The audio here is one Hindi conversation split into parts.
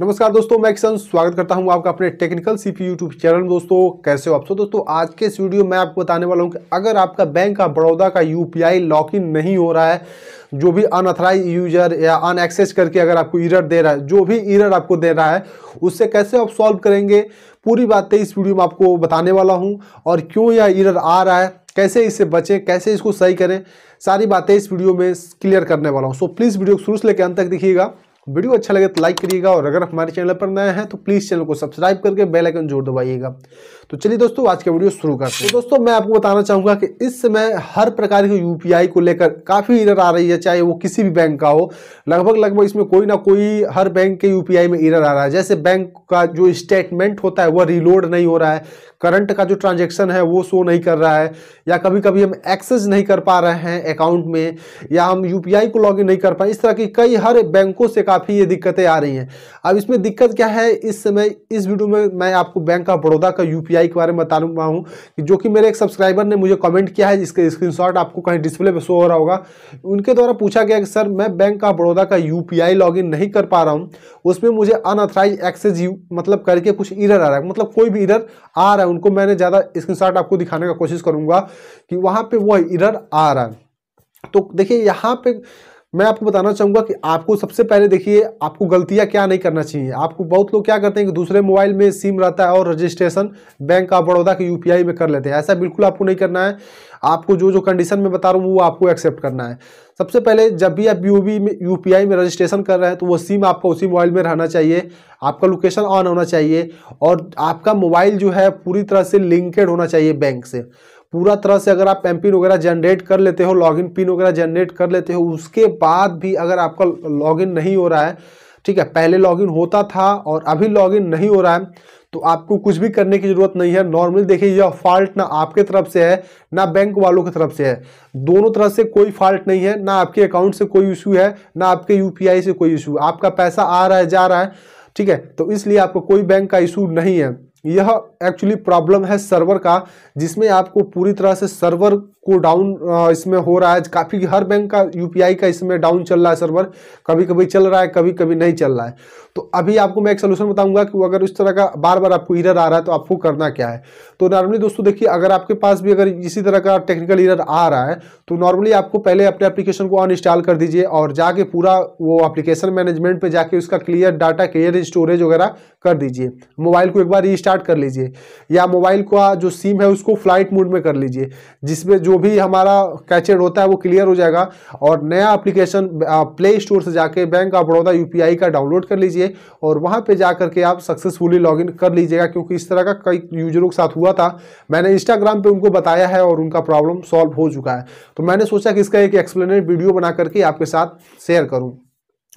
नमस्कार दोस्तों मैं किशन स्वागत करता हूं आपका अपने टेक्निकल सीपी यूट्यूब चैनल में दोस्तों कैसे हो आप सब तो दोस्तों आज के इस वीडियो में आपको बताने वाला हूं कि अगर आपका बैंक ऑफ बड़ौदा का यूपीआई लॉगिन नहीं हो रहा है जो भी अनऑथराइज यूजर या अन एक्सेस करके अगर आपको इरर दे रहा है जो भी इरर आपको दे रहा है उससे कैसे आप सॉल्व करेंगे पूरी बातें इस वीडियो में आपको बताने वाला हूँ और क्यों यह इरर आ रहा है कैसे इससे बचें कैसे इसको सही करें सारी बातें इस वीडियो में क्लियर करने वाला हूँ सो प्लीज़ वीडियो शुरू से लेकर अंत तक देखिएगा वीडियो अच्छा लगे तो लाइक करिएगा और अगर हमारे चैनल पर नया है तो प्लीज़ चैनल को सब्सक्राइब करके बेल आइकन जोर दबाइएगा तो चलिए दोस्तों आज का वीडियो शुरू करते हैं तो दोस्तों मैं आपको बताना चाहूंगा कि इस समय हर प्रकार की यूपीआई को लेकर काफ़ी इरर आ रही है चाहे वो किसी भी बैंक का हो लगभग लगभग इसमें कोई ना कोई हर बैंक के यूपीआई में इरर आ रहा है जैसे बैंक का जो स्टेटमेंट होता है वह रिलोड नहीं हो रहा है करंट का जो ट्रांजेक्शन है वो शो नहीं कर रहा है या कभी कभी हम एक्सेस नहीं कर पा रहे हैं अकाउंट में या हम यूपीआई को लॉग नहीं कर पाए इस तरह की कई हर बैंकों से काफ़ी ये दिक्कतें आ रही हैं अब इसमें दिक्कत क्या है इस समय इस वीडियो में मैं आपको बैंक ऑफ बड़ौदा का यू के बारे में बता रहा हूँ जो कि मेरे एक सब्सक्राइबर ने मुझे कमेंट किया है जिसका स्क्रीन आपको कहीं डिस्प्ले पर शो हो रहा होगा उनके द्वारा पूछा गया कि सर मैं बैंक ऑफ बड़ौदा का यू पी नहीं कर पा रहा हूँ उसमें मुझे अनऑथराइज एक्सेज मतलब करके कुछ इरर आ रहा है मतलब कोई भी इरर आ रहा है उनको मैंने ज़्यादा स्क्रीन आपको दिखाने का कोशिश करूँगा कि वहाँ पर वह इरर आ रहा है तो देखिए यहाँ पे मैं आपको बताना चाहूँगा कि आपको सबसे पहले देखिए आपको गलतियाँ क्या नहीं करना चाहिए आपको बहुत लोग क्या करते हैं कि दूसरे मोबाइल में सिम रहता है और रजिस्ट्रेशन बैंक ऑफ बड़ौदा के यू में कर लेते हैं ऐसा बिल्कुल आपको नहीं करना है आपको जो जो कंडीशन में बता रहा हूँ वो आपको एक्सेप्ट करना है सबसे पहले जब भी आप यू में यू में रजिस्ट्रेशन कर रहे हैं तो वो सिम आपका उसी मोबाइल में रहना चाहिए आपका लोकेशन ऑन होना चाहिए और आपका मोबाइल जो है पूरी तरह से लिंकेड होना चाहिए बैंक से पूरा तरह से अगर आप एम पिन वगैरह जनरेट कर लेते हो लॉगिन पिन वगैरह जनरेट कर लेते हो उसके बाद भी अगर आपका लॉगिन नहीं हो रहा है ठीक है पहले लॉगिन होता था और अभी लॉगिन नहीं हो रहा है तो आपको कुछ भी करने की ज़रूरत नहीं है नॉर्मली देखिए यह फॉल्ट ना आपके तरफ से है ना बैंक वालों की तरफ से है दोनों तरफ से कोई फॉल्ट नहीं है ना आपके अकाउंट से कोई इशू है ना आपके यू से कोई इशू आपका पैसा आ रहा है जा रहा है ठीक है तो इसलिए आपको कोई बैंक का इशू नहीं है यह एक्चुअली प्रॉब्लम है सर्वर का जिसमें आपको पूरी तरह से सर्वर को डाउन इसमें हो रहा है काफ़ी हर बैंक का यूपीआई का इसमें डाउन चल रहा है सर्वर कभी कभी चल रहा है कभी कभी नहीं चल रहा है तो अभी आपको मैं एक सोल्यूशन बताऊंगा कि अगर इस तरह का बार बार आपको इरर आ रहा है तो आपको करना क्या है तो नॉर्मली दोस्तों देखिए अगर आपके पास भी अगर इसी तरह का टेक्निकल इरर आ रहा है तो नॉर्मली आपको पहले अपने एप्लीकेशन को अनइंस्टॉल कर दीजिए और जाके पूरा वो एप्लीकेशन मैनेजमेंट पर जाके उसका क्लियर डाटा क्लियर स्टोरेज वगैरह कर दीजिए मोबाइल को एक बार रिस्टार्ट कर लीजिए या मोबाइल का जो सिम है उसको फ्लाइट मोड में कर लीजिए जिसमें जो भी हमारा कैचेड होता है वो क्लियर हो जाएगा और नया एप्लीकेशन प्ले स्टोर से जाके बैंक ऑफ बड़ौदा यूपीआई का डाउनलोड कर लीजिए और वहाँ पर जा करके आप सक्सेसफुली इन कर लीजिएगा क्योंकि इस तरह का कई यूजरों के साथ हुआ था मैंने इंस्टाग्राम पर उनको बताया है और उनका प्रॉब्लम सॉल्व हो चुका है तो मैंने सोचा कि इसका एक एक्सप्लेनेट वीडियो बना करके आपके साथ शेयर करूँ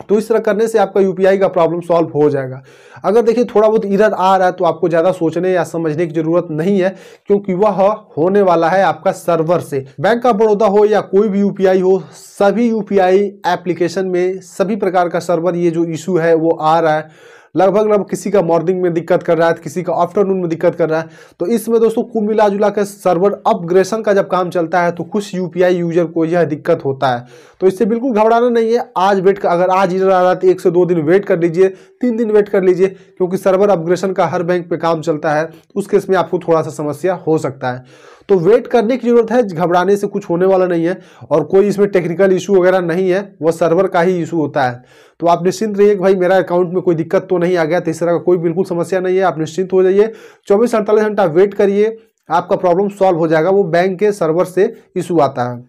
तो इस तरह करने से आपका यूपीआई का प्रॉब्लम सॉल्व हो जाएगा अगर देखिए थोड़ा बहुत इधर आ रहा है तो आपको ज़्यादा सोचने या समझने की जरूरत नहीं है क्योंकि वह होने वाला है आपका सर्वर से बैंक ऑफ बड़ौदा हो या कोई भी यूपीआई हो सभी यूपीआई एप्लीकेशन में सभी प्रकार का सर्वर ये जो इशू है वो आ रहा है लगभग लगभग किसी का मॉर्निंग में दिक्कत कर रहा है किसी का आफ्टरनून में दिक्कत कर रहा है तो इसमें दोस्तों कुल मिला जुला के सर्वर अपग्रेशन का जब काम चलता है तो कुछ यूपीआई यूजर को यह दिक्कत होता है तो इससे बिल्कुल घबराना नहीं है आज वेट कर अगर आज इधर आ रहा है तो एक से दो दिन वेट कर लीजिए तीन दिन वेट कर लीजिए क्योंकि सर्वर अपग्रेशन का हर बैंक पर काम चलता है उस केस में आपको थोड़ा सा समस्या हो सकता है तो वेट करने की ज़रूरत है घबराने से कुछ होने वाला नहीं है और कोई इसमें टेक्निकल इशू वगैरह नहीं है वह सर्वर का ही इशू होता है तो आप निश्चिंत रहिए कि भाई मेरा अकाउंट में कोई दिक्कत तो नहीं आ गया तो इस तरह का कोई बिल्कुल समस्या नहीं है आप निश्चिंत हो जाइए चौबीस अड़तालीस घंटा वेट करिए आपका प्रॉब्लम सॉल्व हो जाएगा वो बैंक के सर्वर से इशू आता है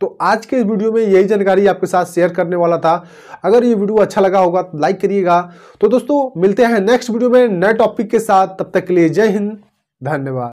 तो आज के इस वीडियो में यही जानकारी आपके साथ शेयर करने वाला था अगर ये वीडियो अच्छा लगा होगा तो लाइक करिएगा तो दोस्तों मिलते हैं नेक्स्ट वीडियो में नए टॉपिक के साथ तब तक के लिए जय हिंद धन्यवाद